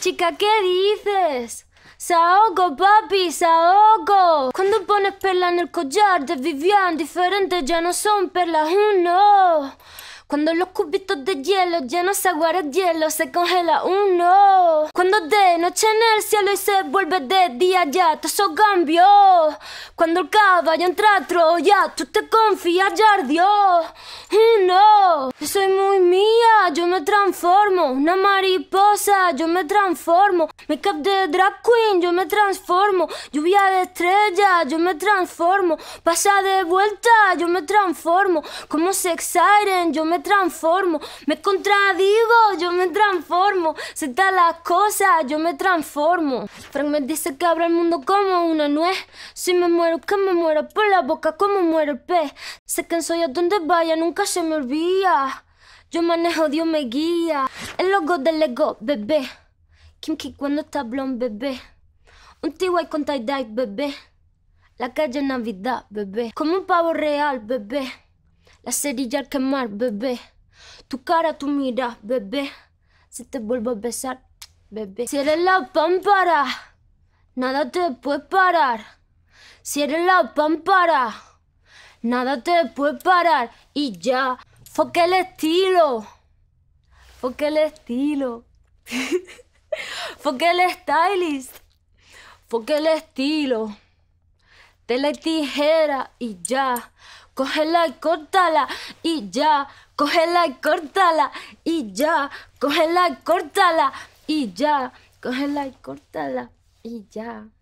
Chica, ¿qué dices? ahogo, papi, ahogo Cuando pones perla en el collar, Vivian diferentes, ya no son perlas no Cuando los cubitos de hielo llenos no se de hielo, se congela no Cuando de noche en el cielo y se vuelve de día ya, todo eso cambió. Cuando el caballo entra a Troya tú te confías, ya ardió. no soy muy mía, yo me transformo, una mariposa, yo me transformo, me cap de drag queen, yo me transformo, lluvia de estrella, yo me transformo, pasa de vuelta, yo me transformo, como sex siren, yo me transformo, me contradigo, yo me transformo, se da las cosas, yo me transformo. Frank me dice que abra el mundo como una nuez, si me muero, que me muero por la boca como muere el pez, sé que soy a donde vaya, nunca se me olvida. Yo manejo, Dios me guía. El logo del Lego, bebé. Kim Ki cuando está blond, bebé. Un t con tie-dye, bebé. La calle Navidad, bebé. Como un pavo real, bebé. La cerilla al quemar, bebé. Tu cara, tu mira, bebé. Si te vuelvo a besar, bebé. Si eres la pámpara, nada te puede parar. Si eres la pámpara, nada te puede parar. Y ya. Porque el estilo. Porque el estilo. Porque el stylist. Porque el estilo. Te la tijera y ya. Cógela y córtala y ya. Cógela y córtala y ya. Cógela y córtala y ya. Cógela y córtala y ya.